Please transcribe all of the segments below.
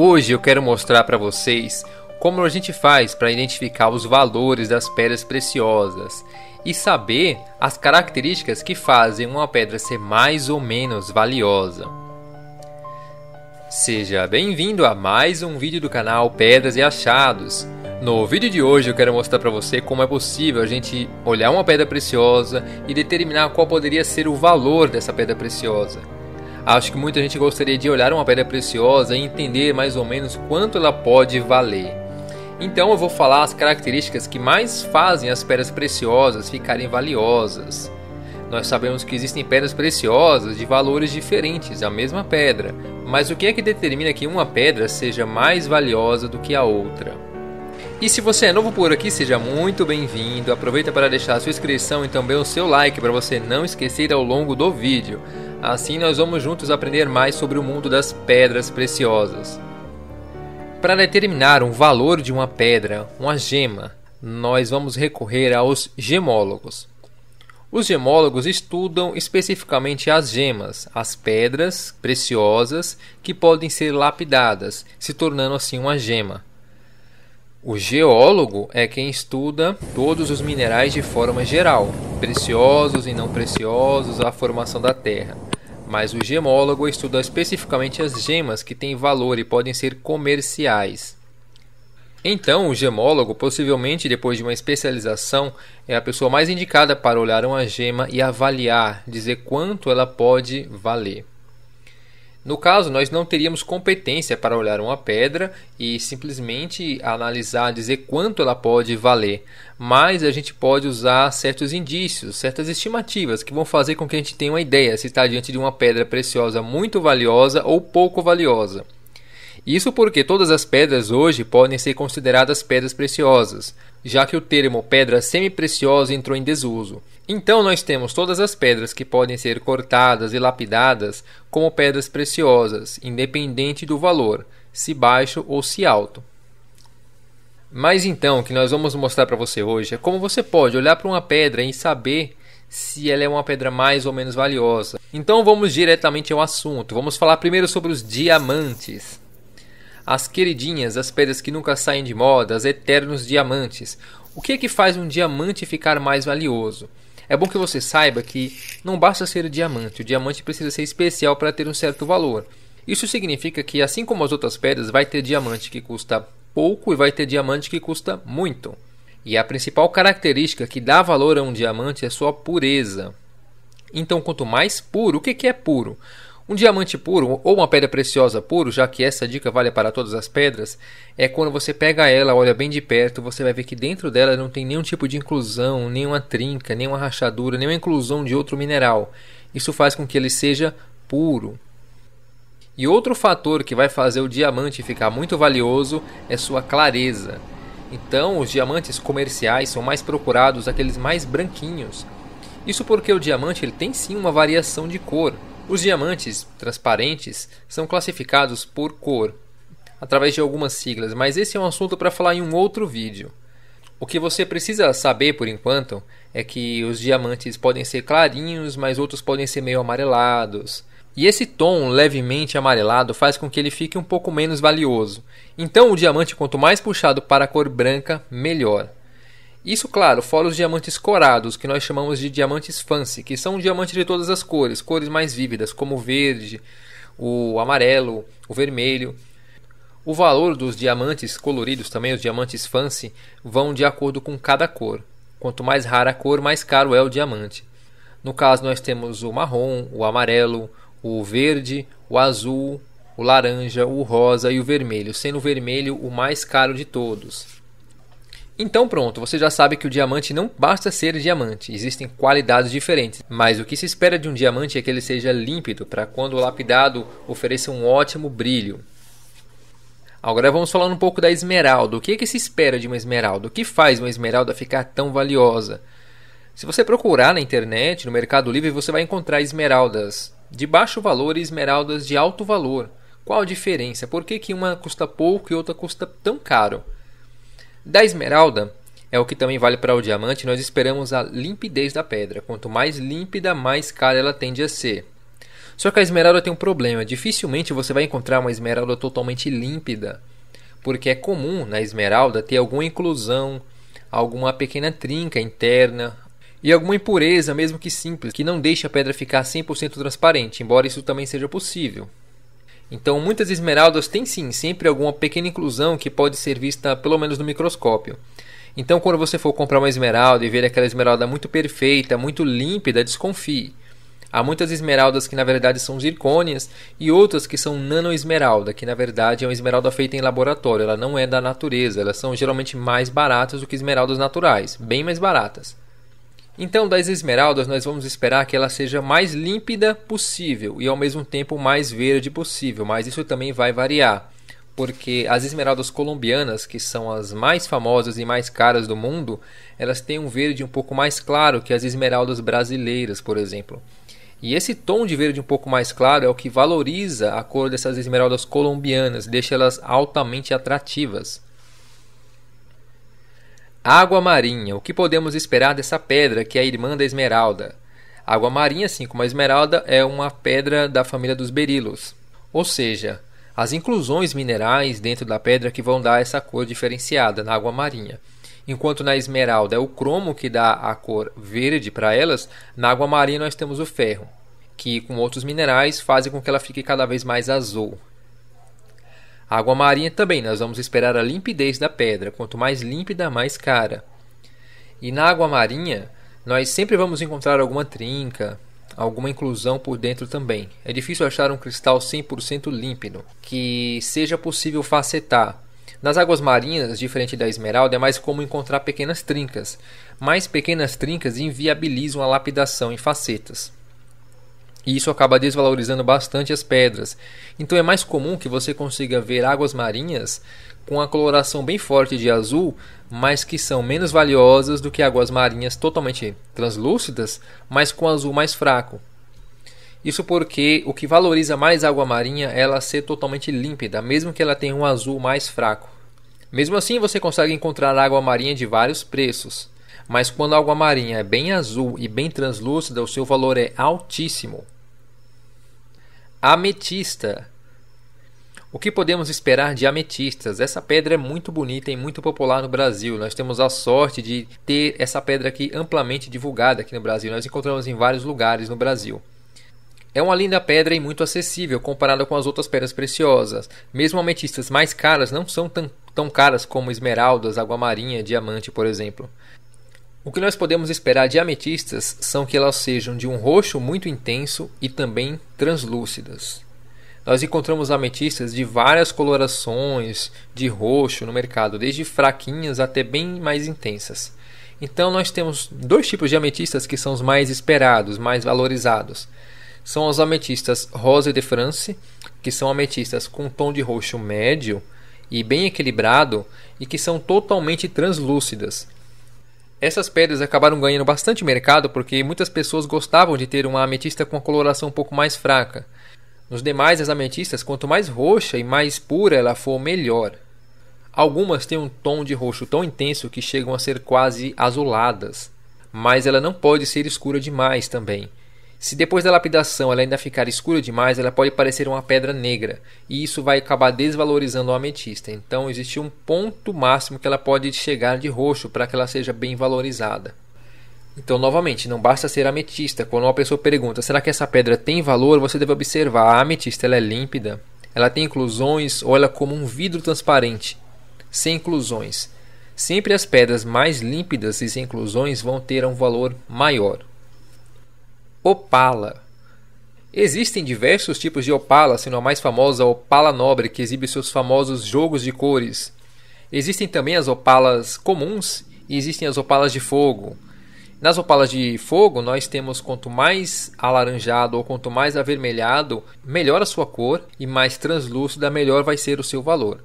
Hoje eu quero mostrar para vocês como a gente faz para identificar os valores das pedras preciosas e saber as características que fazem uma pedra ser mais ou menos valiosa. Seja bem-vindo a mais um vídeo do canal Pedras e Achados. No vídeo de hoje eu quero mostrar para você como é possível a gente olhar uma pedra preciosa e determinar qual poderia ser o valor dessa pedra preciosa. Acho que muita gente gostaria de olhar uma pedra preciosa e entender mais ou menos quanto ela pode valer. Então eu vou falar as características que mais fazem as pedras preciosas ficarem valiosas. Nós sabemos que existem pedras preciosas de valores diferentes, a mesma pedra, mas o que é que determina que uma pedra seja mais valiosa do que a outra? E se você é novo por aqui, seja muito bem-vindo. Aproveita para deixar a sua inscrição e também o seu like para você não esquecer ao longo do vídeo. Assim, nós vamos juntos aprender mais sobre o mundo das pedras preciosas. Para determinar um valor de uma pedra, uma gema, nós vamos recorrer aos gemólogos. Os gemólogos estudam especificamente as gemas, as pedras preciosas que podem ser lapidadas, se tornando assim uma gema. O geólogo é quem estuda todos os minerais de forma geral, preciosos e não preciosos, a formação da Terra. Mas o gemólogo estuda especificamente as gemas que têm valor e podem ser comerciais. Então, o gemólogo, possivelmente depois de uma especialização, é a pessoa mais indicada para olhar uma gema e avaliar, dizer quanto ela pode valer. No caso, nós não teríamos competência para olhar uma pedra e simplesmente analisar, dizer quanto ela pode valer, mas a gente pode usar certos indícios, certas estimativas que vão fazer com que a gente tenha uma ideia se está diante de uma pedra preciosa muito valiosa ou pouco valiosa. Isso porque todas as pedras hoje podem ser consideradas pedras preciosas, já que o termo pedra semi-preciosa entrou em desuso. Então nós temos todas as pedras que podem ser cortadas e lapidadas como pedras preciosas, independente do valor, se baixo ou se alto. Mas então, o que nós vamos mostrar para você hoje é como você pode olhar para uma pedra e saber se ela é uma pedra mais ou menos valiosa. Então vamos diretamente ao assunto. Vamos falar primeiro sobre os diamantes as queridinhas, as pedras que nunca saem de moda, as eternos diamantes. O que é que faz um diamante ficar mais valioso? É bom que você saiba que não basta ser o diamante, o diamante precisa ser especial para ter um certo valor. Isso significa que, assim como as outras pedras, vai ter diamante que custa pouco e vai ter diamante que custa muito. E a principal característica que dá valor a um diamante é sua pureza. Então, quanto mais puro, o que é puro? Um diamante puro ou uma pedra preciosa puro, já que essa dica vale para todas as pedras, é quando você pega ela, olha bem de perto, você vai ver que dentro dela não tem nenhum tipo de inclusão, nenhuma trinca, nenhuma rachadura, nenhuma inclusão de outro mineral. Isso faz com que ele seja puro. E outro fator que vai fazer o diamante ficar muito valioso é sua clareza. Então, os diamantes comerciais são mais procurados aqueles mais branquinhos. Isso porque o diamante ele tem sim uma variação de cor, os diamantes transparentes são classificados por cor, através de algumas siglas, mas esse é um assunto para falar em um outro vídeo. O que você precisa saber por enquanto é que os diamantes podem ser clarinhos, mas outros podem ser meio amarelados. E esse tom levemente amarelado faz com que ele fique um pouco menos valioso. Então, o diamante, quanto mais puxado para a cor branca, melhor. Isso, claro, fora os diamantes corados, que nós chamamos de diamantes fancy, que são diamantes de todas as cores, cores mais vívidas, como o verde, o amarelo, o vermelho. O valor dos diamantes coloridos, também os diamantes fancy, vão de acordo com cada cor. Quanto mais rara a cor, mais caro é o diamante. No caso, nós temos o marrom, o amarelo, o verde, o azul, o laranja, o rosa e o vermelho, sendo o vermelho o mais caro de todos. Então pronto, você já sabe que o diamante não basta ser diamante, existem qualidades diferentes, mas o que se espera de um diamante é que ele seja límpido para quando lapidado ofereça um ótimo brilho. Agora vamos falar um pouco da esmeralda. O que, é que se espera de uma esmeralda? O que faz uma esmeralda ficar tão valiosa? Se você procurar na internet, no Mercado Livre, você vai encontrar esmeraldas de baixo valor e esmeraldas de alto valor. Qual a diferença? Por que, que uma custa pouco e outra custa tão caro? Da esmeralda, é o que também vale para o diamante, nós esperamos a limpidez da pedra. Quanto mais límpida, mais cara ela tende a ser. Só que a esmeralda tem um problema: dificilmente você vai encontrar uma esmeralda totalmente límpida, porque é comum na esmeralda ter alguma inclusão, alguma pequena trinca interna e alguma impureza, mesmo que simples, que não deixa a pedra ficar 100% transparente, embora isso também seja possível. Então, muitas esmeraldas têm sim sempre alguma pequena inclusão que pode ser vista pelo menos no microscópio. Então, quando você for comprar uma esmeralda e ver aquela esmeralda muito perfeita, muito límpida, desconfie. Há muitas esmeraldas que na verdade são zircônias e outras que são nanoesmeralda, que na verdade é uma esmeralda feita em laboratório, ela não é da natureza, elas são geralmente mais baratas do que esmeraldas naturais, bem mais baratas. Então, das esmeraldas, nós vamos esperar que ela seja mais límpida possível e ao mesmo tempo mais verde possível, mas isso também vai variar, porque as esmeraldas colombianas, que são as mais famosas e mais caras do mundo, elas têm um verde um pouco mais claro que as esmeraldas brasileiras, por exemplo. E esse tom de verde um pouco mais claro é o que valoriza a cor dessas esmeraldas colombianas, deixa elas altamente atrativas. Água marinha. O que podemos esperar dessa pedra que é a irmã da esmeralda? Água marinha, assim como a esmeralda, é uma pedra da família dos berilos. Ou seja, as inclusões minerais dentro da pedra que vão dar essa cor diferenciada na água marinha. Enquanto na esmeralda é o cromo que dá a cor verde para elas, na água marinha nós temos o ferro, que com outros minerais fazem com que ela fique cada vez mais azul água marinha também, nós vamos esperar a limpidez da pedra, quanto mais límpida, mais cara. E na água marinha, nós sempre vamos encontrar alguma trinca, alguma inclusão por dentro também. É difícil achar um cristal 100% límpido, que seja possível facetar. Nas águas marinhas, diferente da esmeralda, é mais comum encontrar pequenas trincas, mas pequenas trincas inviabilizam a lapidação em facetas e isso acaba desvalorizando bastante as pedras. Então é mais comum que você consiga ver águas marinhas com a coloração bem forte de azul, mas que são menos valiosas do que águas marinhas totalmente translúcidas, mas com azul mais fraco. Isso porque o que valoriza mais a água marinha é ela ser totalmente límpida, mesmo que ela tenha um azul mais fraco. Mesmo assim, você consegue encontrar água marinha de vários preços, mas quando a água marinha é bem azul e bem translúcida, o seu valor é altíssimo. Ametista. O que podemos esperar de ametistas? Essa pedra é muito bonita e muito popular no Brasil. Nós temos a sorte de ter essa pedra aqui amplamente divulgada aqui no Brasil. Nós encontramos em vários lugares no Brasil. É uma linda pedra e muito acessível comparada com as outras pedras preciosas. Mesmo ametistas mais caras não são tão, tão caras como esmeraldas, água marinha, diamante, por exemplo. O que nós podemos esperar de ametistas são que elas sejam de um roxo muito intenso e também translúcidas. Nós encontramos ametistas de várias colorações de roxo no mercado, desde fraquinhas até bem mais intensas. Então nós temos dois tipos de ametistas que são os mais esperados, mais valorizados. São os ametistas Rose de France, que são ametistas com um tom de roxo médio e bem equilibrado e que são totalmente translúcidas. Essas pedras acabaram ganhando bastante mercado porque muitas pessoas gostavam de ter uma ametista com a coloração um pouco mais fraca. Nos demais, as ametistas, quanto mais roxa e mais pura ela for, melhor. Algumas têm um tom de roxo tão intenso que chegam a ser quase azuladas, mas ela não pode ser escura demais também. Se depois da lapidação ela ainda ficar escura demais, ela pode parecer uma pedra negra, e isso vai acabar desvalorizando a ametista. Então existe um ponto máximo que ela pode chegar de roxo para que ela seja bem valorizada. Então, novamente, não basta ser ametista. Quando uma pessoa pergunta, será que essa pedra tem valor? Você deve observar, a ametista ela é límpida, ela tem inclusões ou ela é como um vidro transparente, sem inclusões. Sempre as pedras mais límpidas e sem inclusões vão ter um valor maior. Opala. Existem diversos tipos de opala, sendo a mais famosa a opala nobre, que exibe seus famosos jogos de cores. Existem também as opalas comuns e existem as opalas de fogo. Nas opalas de fogo, nós temos quanto mais alaranjado ou quanto mais avermelhado, melhor a sua cor e mais translúcida, melhor vai ser o seu valor.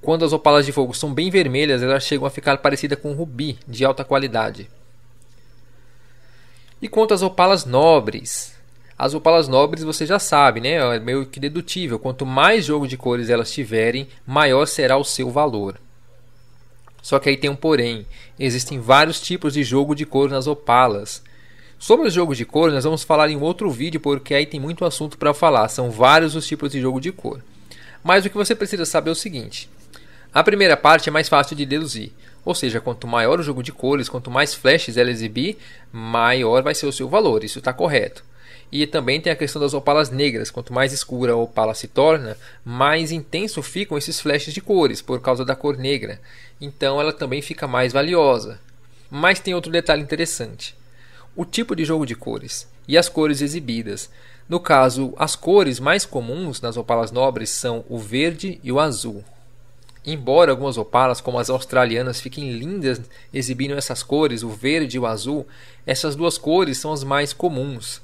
Quando as opalas de fogo são bem vermelhas, elas chegam a ficar parecidas com rubi de alta qualidade. E quanto às opalas nobres? As opalas nobres você já sabe, né? É meio que dedutível. Quanto mais jogo de cores elas tiverem, maior será o seu valor. Só que aí tem um porém. Existem vários tipos de jogo de cor nas opalas. Sobre os jogos de cor, nós vamos falar em outro vídeo, porque aí tem muito assunto para falar. São vários os tipos de jogo de cor. Mas o que você precisa saber é o seguinte: a primeira parte é mais fácil de deduzir. Ou seja, quanto maior o jogo de cores, quanto mais flashes ela exibir, maior vai ser o seu valor. Isso está correto. E também tem a questão das opalas negras. Quanto mais escura a opala se torna, mais intenso ficam esses flashes de cores por causa da cor negra. Então ela também fica mais valiosa. Mas tem outro detalhe interessante: o tipo de jogo de cores e as cores exibidas. No caso, as cores mais comuns nas opalas nobres são o verde e o azul. Embora algumas opalas, como as australianas, fiquem lindas exibindo essas cores, o verde e o azul, essas duas cores são as mais comuns.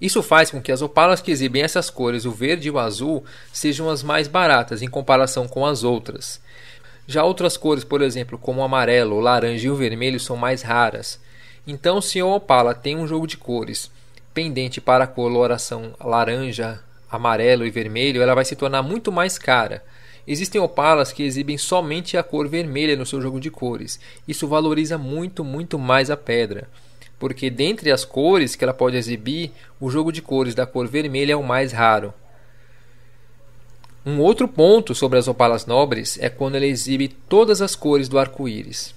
Isso faz com que as opalas que exibem essas cores, o verde e o azul, sejam as mais baratas em comparação com as outras. Já outras cores, por exemplo, como o amarelo, o laranja e o vermelho, são mais raras. Então, se a opala tem um jogo de cores pendente para a coloração laranja, amarelo e vermelho, ela vai se tornar muito mais cara Existem opalas que exibem somente a cor vermelha no seu jogo de cores. Isso valoriza muito, muito mais a pedra, porque dentre as cores que ela pode exibir, o jogo de cores da cor vermelha é o mais raro. Um outro ponto sobre as opalas nobres é quando ela exibe todas as cores do arco-íris.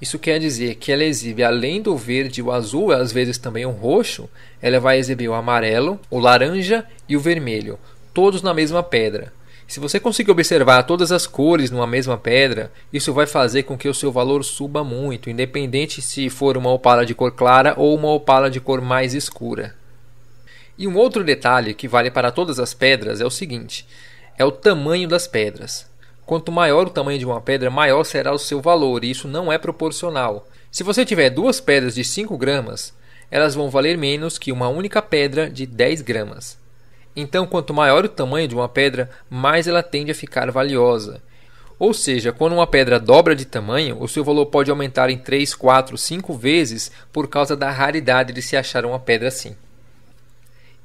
Isso quer dizer que ela exibe além do verde o azul, às vezes também o roxo, ela vai exibir o amarelo, o laranja e o vermelho, todos na mesma pedra. Se você conseguir observar todas as cores numa mesma pedra, isso vai fazer com que o seu valor suba muito, independente se for uma opala de cor clara ou uma opala de cor mais escura. E um outro detalhe que vale para todas as pedras é o seguinte: é o tamanho das pedras. Quanto maior o tamanho de uma pedra, maior será o seu valor, e isso não é proporcional. Se você tiver duas pedras de 5 gramas, elas vão valer menos que uma única pedra de 10 gramas. Então, quanto maior o tamanho de uma pedra, mais ela tende a ficar valiosa. Ou seja, quando uma pedra dobra de tamanho, o seu valor pode aumentar em 3, 4, 5 vezes por causa da raridade de se achar uma pedra assim.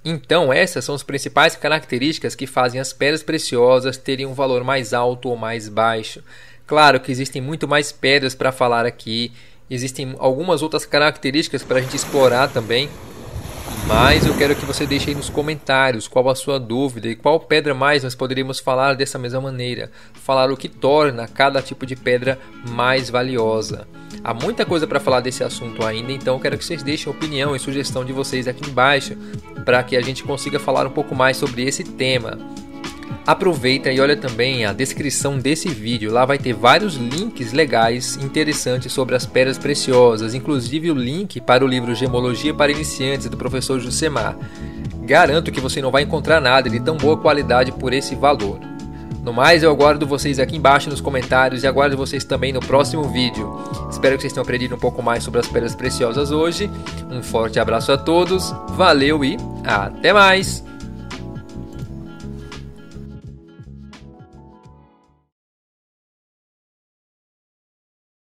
Então, essas são as principais características que fazem as pedras preciosas terem um valor mais alto ou mais baixo. Claro que existem muito mais pedras para falar aqui, existem algumas outras características para a gente explorar também, mas eu quero que você deixe aí nos comentários qual a sua dúvida e qual pedra mais nós poderíamos falar dessa mesma maneira. Falar o que torna cada tipo de pedra mais valiosa. Há muita coisa para falar desse assunto ainda, então quero que vocês deixem a opinião e sugestão de vocês aqui embaixo para que a gente consiga falar um pouco mais sobre esse tema. Aproveita e olha também a descrição desse vídeo, lá vai ter vários links legais interessantes sobre as pedras preciosas, inclusive o link para o livro Gemologia para Iniciantes do professor Jussemar. Garanto que você não vai encontrar nada de tão boa qualidade por esse valor. No mais, eu aguardo vocês aqui embaixo nos comentários e aguardo vocês também no próximo vídeo. Espero que vocês tenham aprendido um pouco mais sobre as pedras preciosas hoje. Um forte abraço a todos, valeu e até mais!